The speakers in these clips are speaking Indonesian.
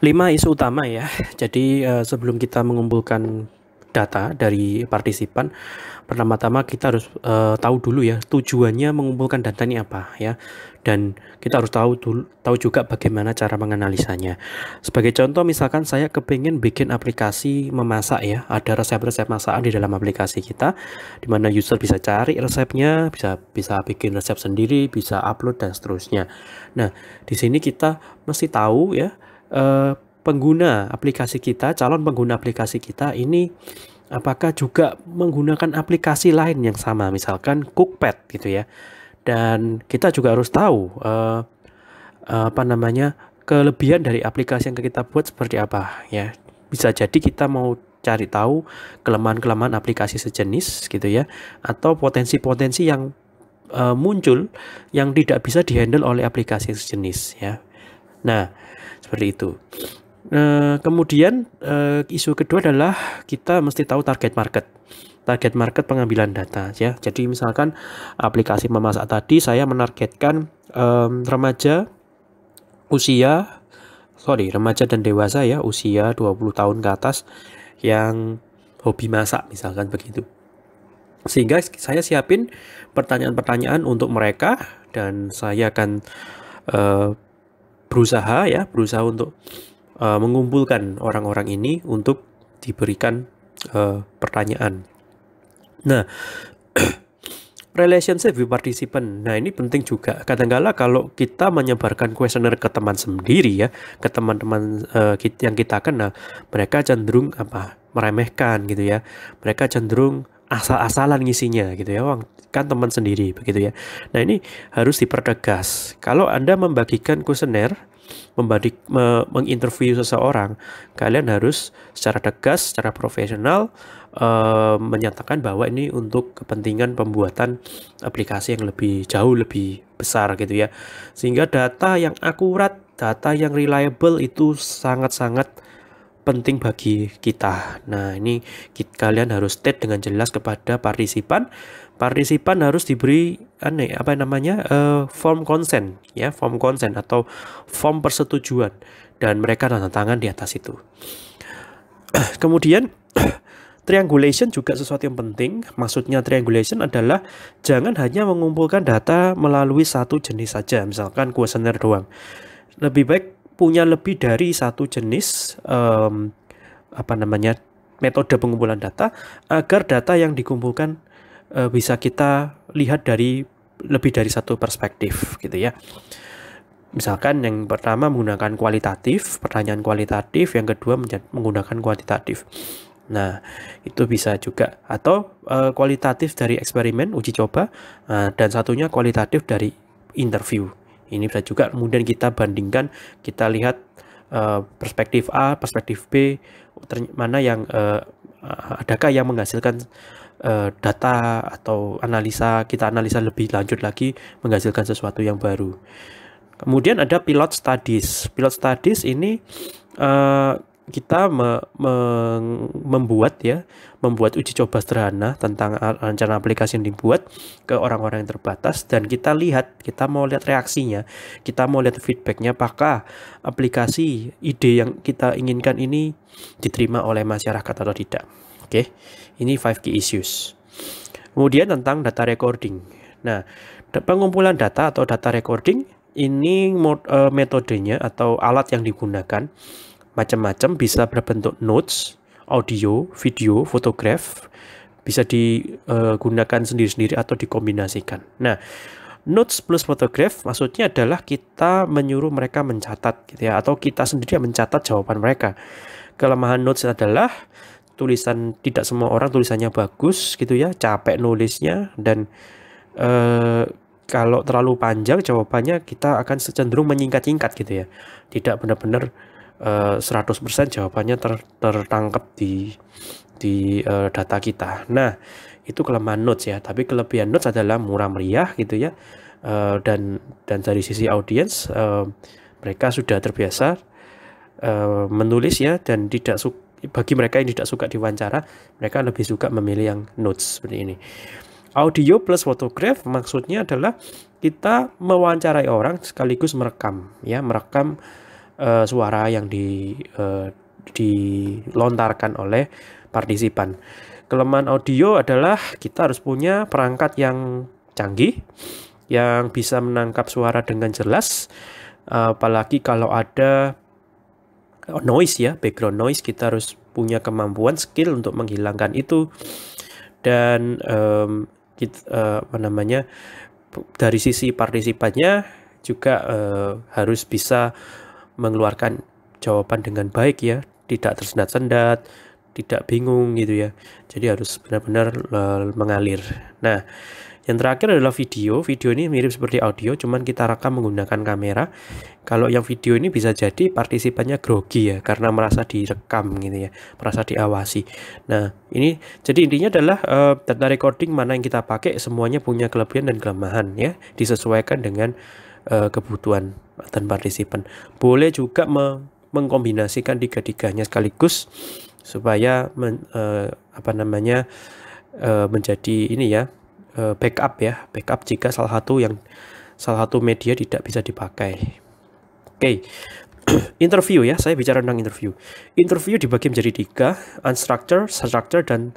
lima isu utama ya. Jadi uh, sebelum kita mengumpulkan data dari partisipan, pertama-tama kita harus uh, tahu dulu ya tujuannya mengumpulkan data ini apa ya. Dan kita harus tahu dulu, tahu juga bagaimana cara menganalisanya. Sebagai contoh misalkan saya kepingin bikin aplikasi memasak ya, ada resep-resep masakan di dalam aplikasi kita di mana user bisa cari resepnya, bisa bisa bikin resep sendiri, bisa upload dan seterusnya. Nah, di sini kita mesti tahu ya eh, pengguna aplikasi kita, calon pengguna aplikasi kita ini apakah juga menggunakan aplikasi lain yang sama, misalkan Cookpad gitu ya. Dan kita juga harus tahu eh, eh apa namanya kelebihan dari aplikasi yang kita buat seperti apa ya. Bisa jadi kita mau cari tahu kelemahan-kelemahan aplikasi sejenis gitu ya atau potensi-potensi yang eh, muncul yang tidak bisa dihandle oleh aplikasi sejenis ya. Nah, seperti itu. Uh, kemudian uh, isu kedua adalah kita mesti tahu target market target market pengambilan data ya jadi misalkan aplikasi memasak tadi saya menargetkan um, remaja usia sorry remaja dan dewasa ya usia 20 tahun ke atas yang hobi masak misalkan begitu sehingga saya siapin pertanyaan-pertanyaan untuk mereka dan saya akan uh, berusaha ya, berusaha untuk uh, mengumpulkan orang-orang ini untuk diberikan uh, pertanyaan. Nah, relationship with participant. Nah, ini penting juga. Kadangkala kalau kita menyebarkan kuesioner ke teman sendiri ya, ke teman-teman uh, yang kita kenal, mereka cenderung apa? meremehkan gitu ya. Mereka cenderung asal-asalan ngisinya gitu ya uang kan teman sendiri begitu ya nah ini harus dipertegas kalau anda membagikan kuesioner membagi, me, menginterview seseorang kalian harus secara tegas secara profesional e, menyatakan bahwa ini untuk kepentingan pembuatan aplikasi yang lebih jauh lebih besar gitu ya sehingga data yang akurat data yang reliable itu sangat-sangat penting bagi kita. Nah, ini kita, kalian harus state dengan jelas kepada partisipan. Partisipan harus diberi aneh apa namanya? Uh, form consent ya, form consent atau form persetujuan dan mereka tanda tangan di atas itu. Kemudian Triangulation juga sesuatu yang penting. Maksudnya triangulation adalah jangan hanya mengumpulkan data melalui satu jenis saja, misalkan kuesioner doang. Lebih baik punya lebih dari satu jenis um, apa namanya metode pengumpulan data agar data yang dikumpulkan uh, bisa kita lihat dari lebih dari satu perspektif gitu ya. Misalkan yang pertama menggunakan kualitatif, pertanyaan kualitatif, yang kedua menggunakan kuantitatif. Nah, itu bisa juga atau uh, kualitatif dari eksperimen uji coba uh, dan satunya kualitatif dari interview ini bisa juga kemudian kita bandingkan, kita lihat uh, perspektif A, perspektif B, mana yang uh, adakah yang menghasilkan uh, data atau analisa kita analisa lebih lanjut lagi menghasilkan sesuatu yang baru. Kemudian ada pilot studies. Pilot studies ini uh, kita me, me, membuat ya, membuat uji coba sederhana tentang rencana aplikasi yang dibuat ke orang-orang yang terbatas dan kita lihat, kita mau lihat reaksinya, kita mau lihat feedbacknya, apakah aplikasi ide yang kita inginkan ini diterima oleh masyarakat atau tidak. Oke, ini five key issues. Kemudian tentang data recording. Nah, pengumpulan data atau data recording ini eh, metodenya atau alat yang digunakan macam-macam bisa berbentuk notes, audio, video, fotograf, bisa digunakan eh, sendiri-sendiri atau dikombinasikan. Nah, notes plus fotografi, maksudnya adalah kita menyuruh mereka mencatat gitu ya atau kita sendiri yang mencatat jawaban mereka. Kelemahan notes adalah tulisan tidak semua orang tulisannya bagus gitu ya, capek nulisnya dan eh, kalau terlalu panjang jawabannya kita akan cenderung menyingkat-singkat gitu ya. Tidak benar-benar 100% eh, jawabannya ter, tertangkap di di uh, data kita. Nah, itu kelemahan notes ya, tapi kelebihan notes adalah murah meriah gitu ya. Uh, dan dan dari sisi audiens uh, mereka sudah terbiasa uh, menulis ya dan tidak bagi mereka yang tidak suka diwawancara, mereka lebih suka memilih yang notes seperti ini. Audio plus photograph maksudnya adalah kita mewawancarai orang sekaligus merekam ya, merekam uh, suara yang di uh, dilontarkan oleh partisipan. Kelemahan audio adalah kita harus punya perangkat yang canggih yang bisa menangkap suara dengan jelas apalagi kalau ada noise ya, background noise kita harus punya kemampuan skill untuk menghilangkan itu dan um, kita, uh, eh, apa namanya dari sisi partisipannya juga uh, harus bisa mengeluarkan jawaban dengan baik ya, tidak tersendat-sendat, tidak bingung gitu ya. Jadi harus benar-benar eh, mengalir. Nah, yang terakhir adalah video. Video ini mirip seperti audio, cuman kita rekam menggunakan kamera. Kalau yang video ini bisa jadi partisipannya grogi ya, karena merasa direkam gitu ya, merasa diawasi. Nah, ini jadi intinya adalah uh, data recording mana yang kita pakai semuanya punya kelebihan dan kelemahan ya, disesuaikan dengan uh, kebutuhan dan partisipan. Boleh juga me mengkombinasikan tiga-tiganya sekaligus supaya men, uh, apa namanya uh, menjadi ini ya uh, backup ya backup jika salah satu yang salah satu media tidak bisa dipakai. Oke. Okay. interview ya, saya bicara tentang interview. Interview dibagi menjadi tiga, unstructured, structured, dan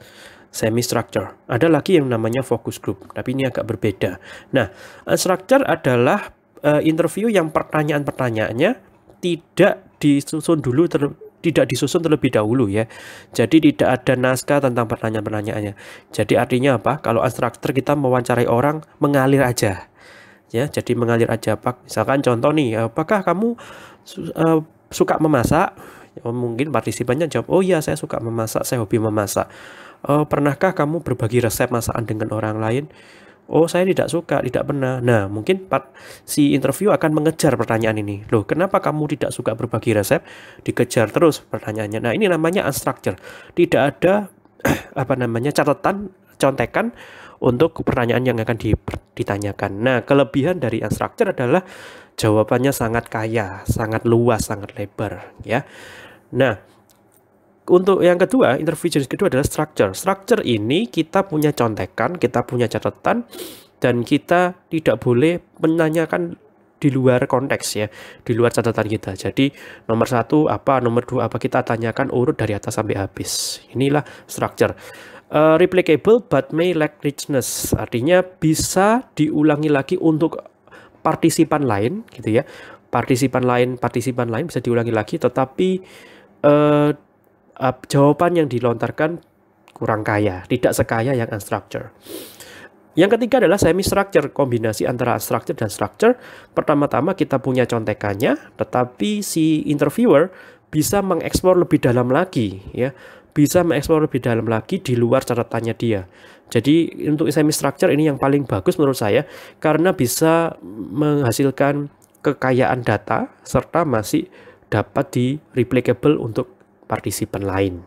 semi structured Ada lagi yang namanya focus group, tapi ini agak berbeda. Nah, unstructured adalah uh, interview yang pertanyaan-pertanyaannya tidak disusun dulu ter, tidak disusun terlebih dahulu ya. Jadi tidak ada naskah tentang pertanyaan-pertanyaannya. Jadi artinya apa? Kalau instruktur kita mewawancarai orang mengalir aja. Ya, jadi mengalir aja Pak. Misalkan contoh nih, apakah kamu uh, suka memasak? Ya, mungkin partisipannya jawab, "Oh iya, saya suka memasak, saya hobi memasak." Uh, pernahkah kamu berbagi resep masakan dengan orang lain? Oh, saya tidak suka, tidak pernah. Nah, mungkin part si interview akan mengejar pertanyaan ini. Loh, kenapa kamu tidak suka berbagi resep? Dikejar terus pertanyaannya. Nah, ini namanya unstructured. Tidak ada apa namanya catatan contekan untuk pertanyaan yang akan ditanyakan. Nah, kelebihan dari unstructured adalah jawabannya sangat kaya, sangat luas, sangat lebar, ya. Nah, untuk yang kedua, interview kedua adalah structure. Structure ini kita punya contekan, kita punya catatan, dan kita tidak boleh menanyakan di luar konteks ya, di luar catatan kita. Jadi nomor satu apa, nomor dua apa kita tanyakan urut dari atas sampai habis. Inilah structure. Uh, replicable but may lack richness. Artinya bisa diulangi lagi untuk partisipan lain gitu ya. Partisipan lain, partisipan lain bisa diulangi lagi, tetapi uh, uh, jawaban yang dilontarkan kurang kaya, tidak sekaya yang unstructured. Yang ketiga adalah semi structure, kombinasi antara structure dan structure. Pertama-tama kita punya contekannya, tetapi si interviewer bisa mengeksplor lebih dalam lagi ya. Bisa mengeksplor lebih dalam lagi di luar catatannya dia. Jadi untuk semi structure ini yang paling bagus menurut saya karena bisa menghasilkan kekayaan data serta masih dapat di replicable untuk partisipan lain.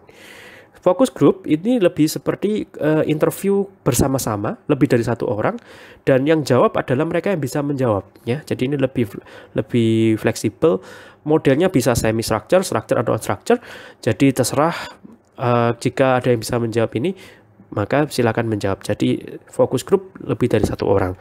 Fokus grup ini lebih seperti uh, interview bersama-sama, lebih dari satu orang, dan yang jawab adalah mereka yang bisa menjawabnya. Jadi ini lebih lebih fleksibel, modelnya bisa semi structure, structure atau unstructure. Jadi terserah uh, jika ada yang bisa menjawab ini, maka silakan menjawab. Jadi fokus grup lebih dari satu orang.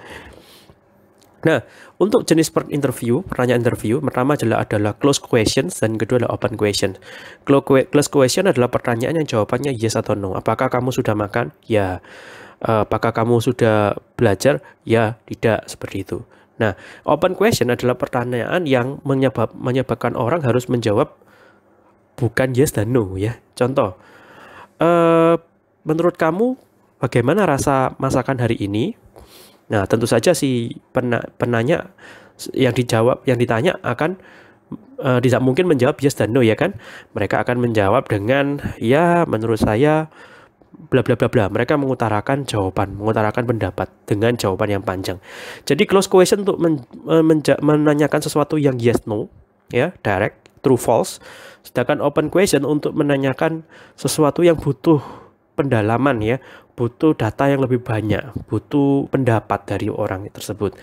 Nah, untuk jenis per interview, pertanyaan interview, pertama adalah adalah close questions dan kedua adalah open question. Close question adalah pertanyaan yang jawabannya yes atau no. Apakah kamu sudah makan? Ya. Eh, apakah kamu sudah belajar? Ya, tidak seperti itu. Nah, open question adalah pertanyaan yang menyebab, menyebabkan orang harus menjawab bukan yes dan no ya. Contoh, uh, menurut kamu bagaimana rasa masakan hari ini? Nah, tentu saja si penanya yang dijawab yang ditanya akan uh, tidak mungkin menjawab yes dan no ya kan. Mereka akan menjawab dengan ya menurut saya bla bla bla bla. Mereka mengutarakan jawaban, mengutarakan pendapat dengan jawaban yang panjang. Jadi close question untuk men eh, men menanyakan sesuatu yang yes no ya, direct, true false. Sedangkan open question untuk menanyakan sesuatu yang butuh pendalaman ya, butuh data yang lebih banyak, butuh pendapat dari orang tersebut.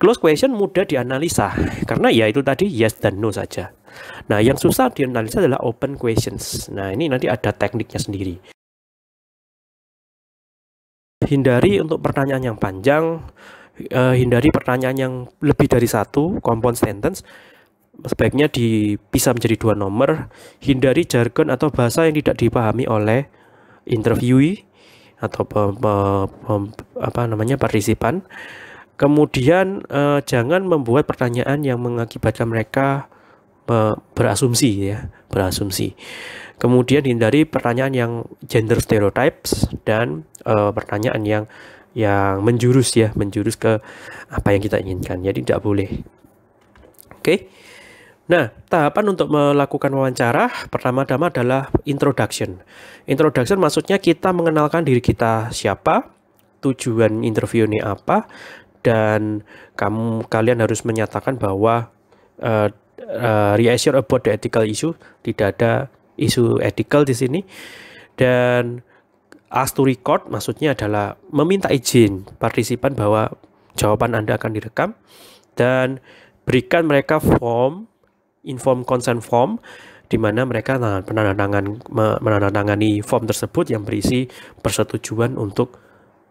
Close question mudah dianalisa karena ya itu tadi yes dan no saja. Nah, yang susah dianalisa adalah open questions. Nah, ini nanti ada tekniknya sendiri. Hindari untuk pertanyaan yang panjang, eh, hindari pertanyaan yang lebih dari satu compound sentence. Sebaiknya dipisah menjadi dua nomor. Hindari jargon atau bahasa yang tidak dipahami oleh interviewee atau pe, pe, pe, apa namanya partisipan. Kemudian eh, jangan membuat pertanyaan yang mengakibatkan mereka eh, berasumsi ya, berasumsi. Kemudian hindari pertanyaan yang gender stereotypes dan eh, pertanyaan yang yang menjurus ya, menjurus ke apa yang kita inginkan. Jadi tidak boleh. Oke. Okay? Nah, tahapan untuk melakukan wawancara pertama-tama adalah introduction. Introduction maksudnya kita mengenalkan diri kita siapa, tujuan interview ini apa, dan kamu kalian harus menyatakan bahwa uh, eh, uh, eh, reassure about the ethical issue, tidak ada isu ethical di sini. Dan ask to record maksudnya adalah meminta izin partisipan bahwa jawaban Anda akan direkam dan berikan mereka form inform consent form di mana mereka menandatangan, menandatangani form tersebut yang berisi persetujuan untuk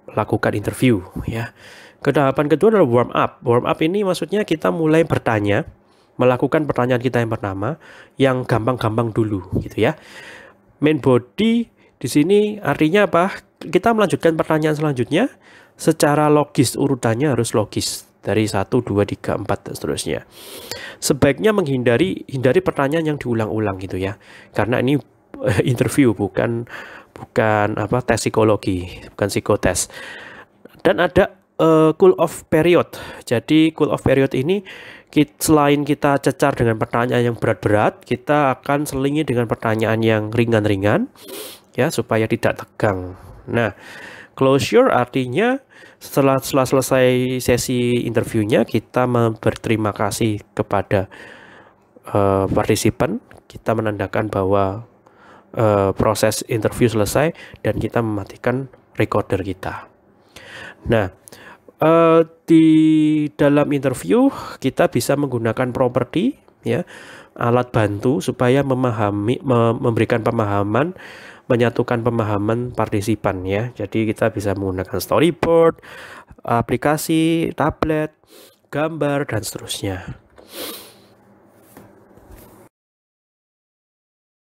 melakukan interview ya. Kedahapan kedua adalah warm up. Warm up ini maksudnya kita mulai bertanya, melakukan pertanyaan kita yang pertama yang gampang-gampang dulu gitu ya. Main body di sini artinya apa? Kita melanjutkan pertanyaan selanjutnya secara logis urutannya harus logis dari 1, 2, 3, 4 dan seterusnya. Sebaiknya menghindari hindari pertanyaan yang diulang-ulang gitu ya. Karena ini eh, interview bukan bukan apa tes psikologi, bukan psikotes. Dan ada uh, cool off period. Jadi cool off period ini kita, selain kita cecar dengan pertanyaan yang berat-berat, kita akan selingi dengan pertanyaan yang ringan-ringan ya supaya tidak tegang. Nah, closure artinya setelah, setelah selesai sesi interviewnya kita berterima kasih kepada uh, partisipan kita menandakan bahwa uh, proses interview selesai dan kita mematikan recorder kita nah uh, di dalam interview kita bisa menggunakan properti ya alat bantu supaya memahami memberikan pemahaman menyatukan pemahaman partisipan ya. Jadi kita bisa menggunakan storyboard, aplikasi, tablet, gambar dan seterusnya.